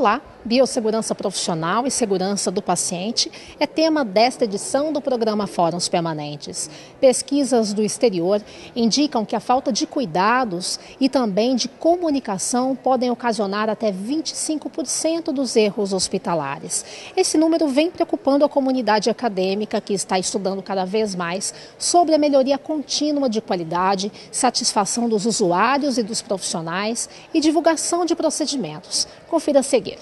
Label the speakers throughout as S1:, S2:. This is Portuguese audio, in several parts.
S1: Olá! Biossegurança profissional e segurança do paciente é tema desta edição do programa Fóruns Permanentes. Pesquisas do exterior indicam que a falta de cuidados e também de comunicação podem ocasionar até 25% dos erros hospitalares. Esse número vem preocupando a comunidade acadêmica que está estudando cada vez mais sobre a melhoria contínua de qualidade, satisfação dos usuários e dos profissionais e divulgação de procedimentos. Confira a seguir.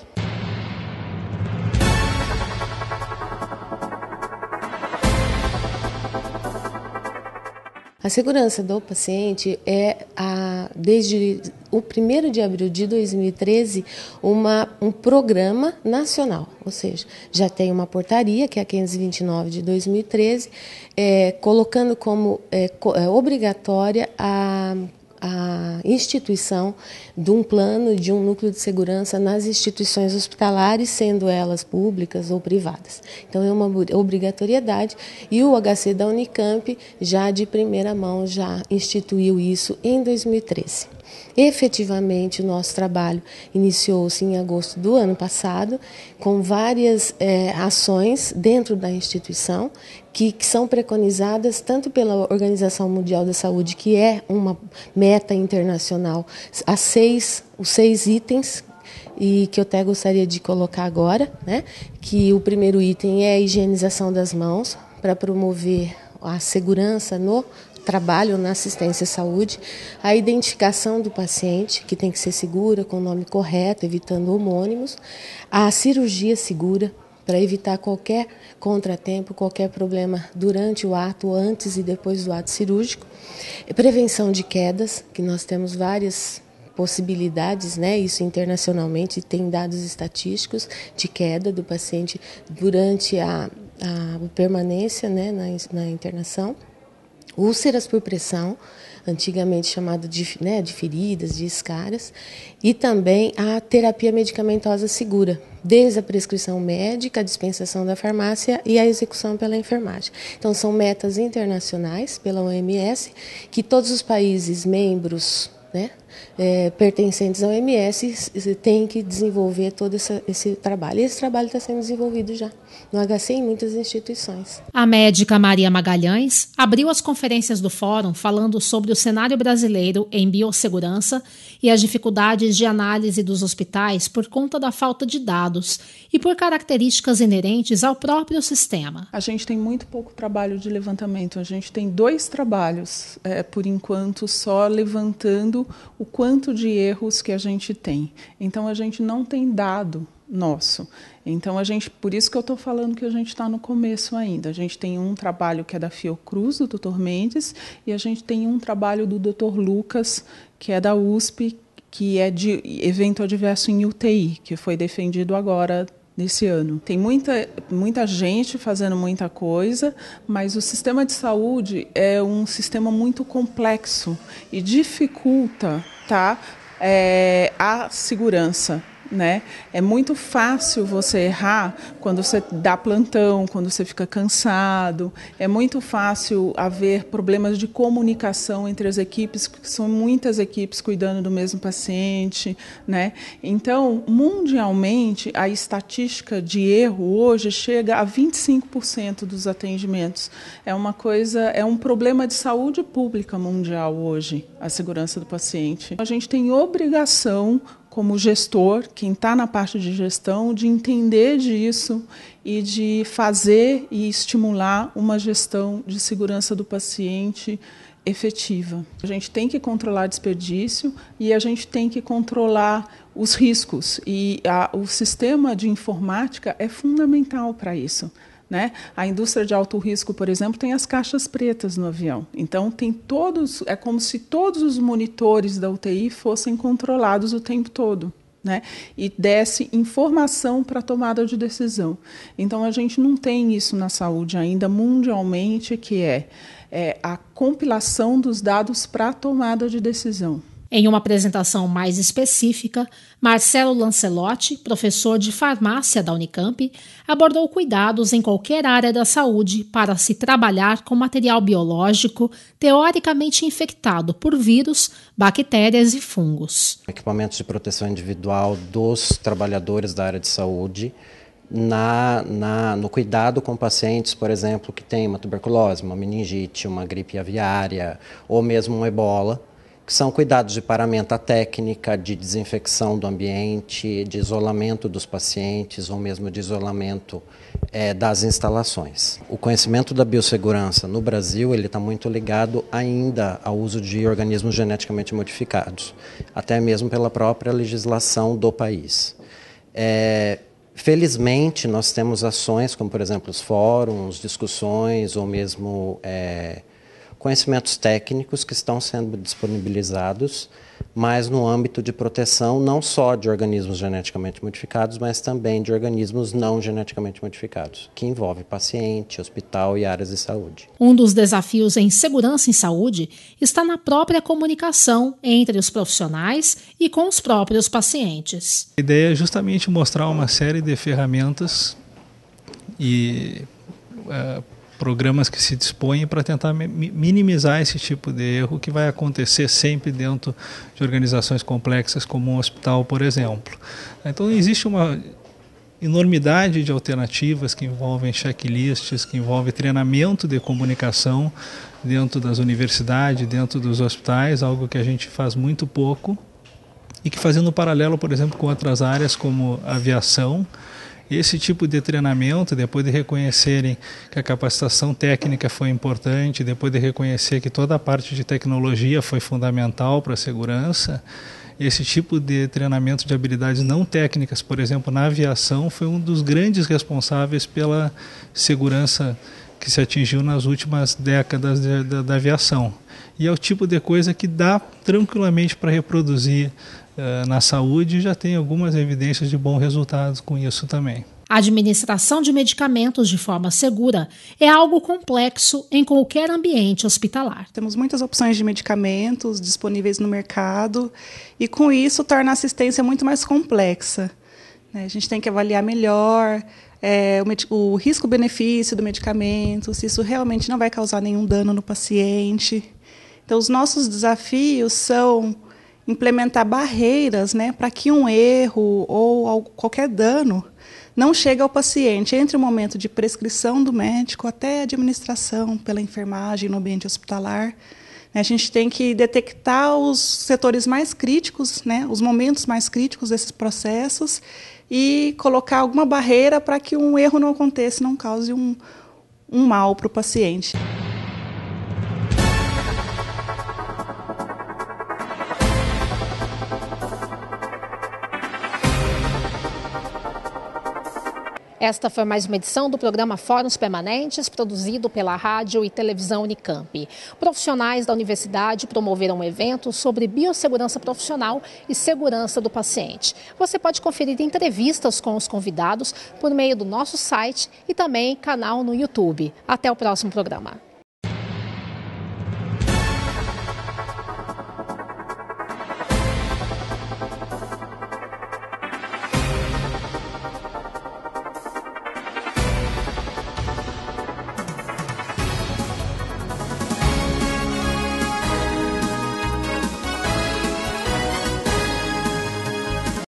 S2: A segurança do paciente é, a, desde o 1 de abril de 2013, uma, um programa nacional, ou seja, já tem uma portaria, que é a 529 de 2013, é, colocando como é, é obrigatória a a instituição de um plano, de um núcleo de segurança nas instituições hospitalares, sendo elas públicas ou privadas. Então é uma obrigatoriedade e o HC da Unicamp já de primeira mão já instituiu isso em 2013. Efetivamente, o nosso trabalho iniciou-se em agosto do ano passado, com várias é, ações dentro da instituição que, que são preconizadas tanto pela Organização Mundial da Saúde, que é uma meta internacional, a seis, os seis itens e que eu até gostaria de colocar agora, né? Que o primeiro item é a higienização das mãos para promover a segurança no trabalho na assistência à saúde, a identificação do paciente, que tem que ser segura, com o nome correto, evitando homônimos, a cirurgia segura, para evitar qualquer contratempo, qualquer problema durante o ato, antes e depois do ato cirúrgico. Prevenção de quedas, que nós temos várias possibilidades, né? Isso internacionalmente tem dados estatísticos de queda do paciente durante a, a permanência, né, na, na internação Úlceras por pressão, antigamente chamado de, né, de feridas, de escaras, e também a terapia medicamentosa segura, desde a prescrição médica, a dispensação da farmácia e a execução pela enfermagem. Então, são metas internacionais pela OMS que todos os países membros né, é, pertencentes ao MS têm que desenvolver todo essa, esse trabalho. E esse trabalho está sendo desenvolvido já
S1: no HC em muitas instituições. A médica Maria Magalhães abriu as conferências do fórum falando sobre o cenário brasileiro em biossegurança e as dificuldades de análise dos hospitais por conta da falta de dados e por características inerentes ao próprio sistema.
S3: A gente tem muito pouco trabalho de levantamento. A gente tem dois trabalhos, é, por enquanto, só levantando o quanto de erros que a gente tem. Então a gente não tem dado nosso. Então a gente, por isso que eu estou falando que a gente está no começo ainda. A gente tem um trabalho que é da Fiocruz, do Dr. Mendes, e a gente tem um trabalho do Dr. Lucas, que é da USP, que é de evento adverso em UTI, que foi defendido agora nesse ano. Tem muita, muita gente fazendo muita coisa, mas o sistema de saúde é um sistema muito complexo e dificulta tá, é, a segurança né? É muito fácil você errar quando você dá plantão, quando você fica cansado. É muito fácil haver problemas de comunicação entre as equipes, porque são muitas equipes cuidando do mesmo paciente, né? Então, mundialmente, a estatística de erro hoje chega a 25% dos atendimentos. É uma coisa, é um problema de saúde pública mundial hoje, a segurança do paciente. A gente tem obrigação como gestor, quem está na parte de gestão, de entender disso e de fazer e estimular uma gestão de segurança do paciente efetiva. A gente tem que controlar desperdício e a gente tem que controlar os riscos. E a, o sistema de informática é fundamental para isso. Né? A indústria de alto risco, por exemplo, tem as caixas pretas no avião. Então tem todos, é como se todos os monitores da UTI fossem controlados o tempo todo. Né? E desse informação para tomada de decisão. Então a gente não tem isso na saúde ainda mundialmente, que é, é a
S1: compilação dos dados para tomada de decisão. Em uma apresentação mais específica, Marcelo Lancelotti, professor de farmácia da Unicamp, abordou cuidados em qualquer área da saúde para se trabalhar com material biológico teoricamente infectado por vírus, bactérias e
S4: fungos. Equipamentos de proteção individual dos trabalhadores da área de saúde. Na, na, no cuidado com pacientes, por exemplo, que têm uma tuberculose, uma meningite, uma gripe aviária ou mesmo um ebola, que são cuidados de paramenta técnica, de desinfecção do ambiente, de isolamento dos pacientes ou mesmo de isolamento é, das instalações. O conhecimento da biossegurança no Brasil ele está muito ligado ainda ao uso de organismos geneticamente modificados, até mesmo pela própria legislação do país. É, Felizmente, nós temos ações como, por exemplo, os fóruns, discussões ou mesmo é, conhecimentos técnicos que estão sendo disponibilizados, mas no âmbito de proteção não só de organismos geneticamente modificados, mas também de organismos não geneticamente modificados, que envolve paciente, hospital e áreas de saúde.
S1: Um dos desafios em segurança em saúde está na própria comunicação entre os profissionais e com os próprios pacientes.
S5: A ideia é justamente mostrar uma série de ferramentas e uh, programas que se dispõem para tentar minimizar esse tipo de erro que vai acontecer sempre dentro de organizações complexas como um hospital, por exemplo. Então existe uma enormidade de alternativas que envolvem checklists, que envolve treinamento de comunicação dentro das universidades, dentro dos hospitais, algo que a gente faz muito pouco e que fazendo um paralelo, por exemplo, com outras áreas como aviação, esse tipo de treinamento, depois de reconhecerem que a capacitação técnica foi importante, depois de reconhecer que toda a parte de tecnologia foi fundamental para a segurança, esse tipo de treinamento de habilidades não técnicas, por exemplo, na aviação, foi um dos grandes responsáveis pela segurança que se atingiu nas últimas décadas de, da aviação. E é o tipo de coisa que dá tranquilamente para reproduzir eh, na saúde já tem algumas evidências de bons resultados com isso também.
S1: A administração de medicamentos de forma segura é algo complexo em qualquer ambiente hospitalar. Temos muitas opções de medicamentos disponíveis no mercado e, com isso, torna a
S3: assistência muito mais complexa. Né? A gente tem que avaliar melhor é, o, o risco-benefício do medicamento, se isso realmente não vai causar nenhum dano no paciente. Então, os nossos desafios são implementar barreiras né, para que um erro ou qualquer dano não chegue ao paciente entre o momento de prescrição do médico até a administração pela enfermagem no ambiente hospitalar. Né. A gente tem que detectar os setores mais críticos, né, os momentos mais críticos desses processos e colocar alguma barreira para que um erro não aconteça, não cause um, um mal para o paciente.
S1: Esta foi mais uma edição do programa Fóruns Permanentes, produzido pela Rádio e Televisão Unicamp. Profissionais da universidade promoveram um evento sobre biossegurança profissional e segurança do paciente. Você pode conferir entrevistas com os convidados por meio do nosso site e também canal no YouTube. Até o próximo programa.